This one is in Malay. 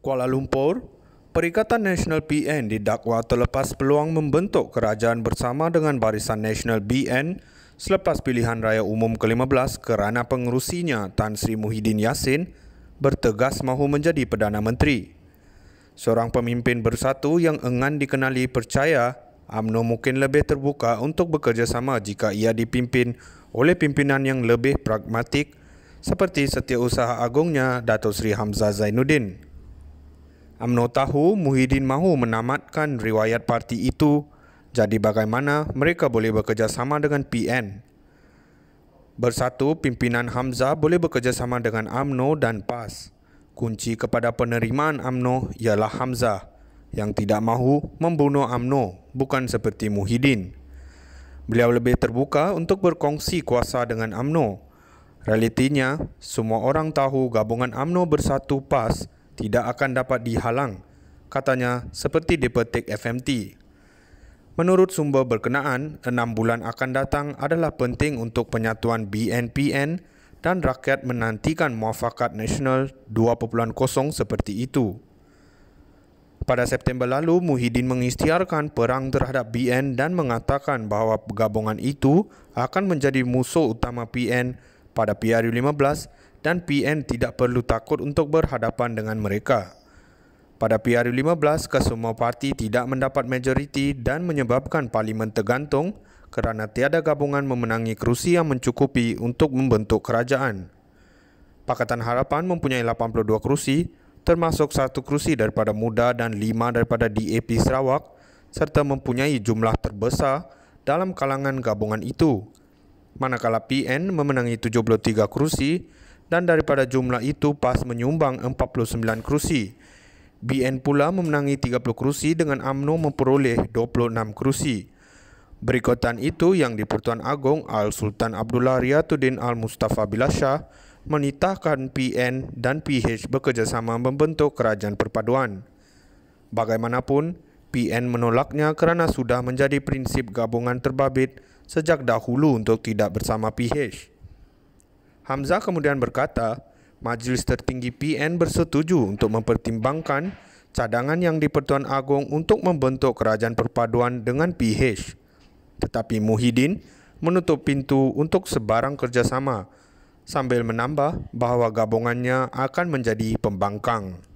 Kuala Lumpur, Perikatan Nasional BN didakwa terlepas peluang membentuk kerajaan bersama dengan Barisan Nasional BN selepas pilihan raya umum ke-15 kerana pengerusinya Tan Sri Muhyiddin Yassin bertegas mahu menjadi Perdana Menteri. Seorang pemimpin bersatu yang engan dikenali percaya UMNO mungkin lebih terbuka untuk bekerjasama jika ia dipimpin oleh pimpinan yang lebih pragmatik seperti setiausaha agungnya Datuk Sri Hamzah Zainuddin. UMNO tahu Muhyiddin mahu menamatkan riwayat parti itu jadi bagaimana mereka boleh bekerjasama dengan PN. Bersatu, pimpinan Hamzah boleh bekerjasama dengan UMNO dan PAS. Kunci kepada penerimaan UMNO ialah Hamzah yang tidak mahu membunuh UMNO bukan seperti Muhyiddin. Beliau lebih terbuka untuk berkongsi kuasa dengan UMNO. Realitinya, semua orang tahu gabungan UMNO bersatu PAS – tidak akan dapat dihalang, katanya seperti dipetik FMT. Menurut sumber berkenaan, enam bulan akan datang adalah penting untuk penyatuan BNPN dan rakyat menantikan muafakat nasional 2.0 seperti itu. Pada September lalu, Muhyiddin mengisytiharkan perang terhadap BN dan mengatakan bahawa gabungan itu akan menjadi musuh utama PN pada PRU dan PN tidak perlu takut untuk berhadapan dengan mereka. Pada PRU15, kesemua parti tidak mendapat majoriti dan menyebabkan parlimen tergantung kerana tiada gabungan memenangi kerusi yang mencukupi untuk membentuk kerajaan. Pakatan Harapan mempunyai 82 kerusi, termasuk satu kerusi daripada Muda dan lima daripada DAP Sarawak serta mempunyai jumlah terbesar dalam kalangan gabungan itu. Manakala PN memenangi 73 kerusi dan daripada jumlah itu PAS menyumbang 49 kerusi. BN pula memenangi 30 kerusi dengan AMNO memperoleh 26 kerusi. Berikutan itu yang di-Pertuan Agong Al-Sultan Abdullah Riyatuddin Al-Mustafa Bilashah menitahkan PN dan PH bekerjasama membentuk kerajaan perpaduan. Bagaimanapun, PN menolaknya kerana sudah menjadi prinsip gabungan terbabit sejak dahulu untuk tidak bersama PH. Hamzah kemudian berkata, Majlis Tertinggi PN bersetuju untuk mempertimbangkan cadangan yang dipertuan pertuan Agong untuk membentuk kerajaan perpaduan dengan PH. Tetapi Muhyiddin menutup pintu untuk sebarang kerjasama sambil menambah bahawa gabungannya akan menjadi pembangkang.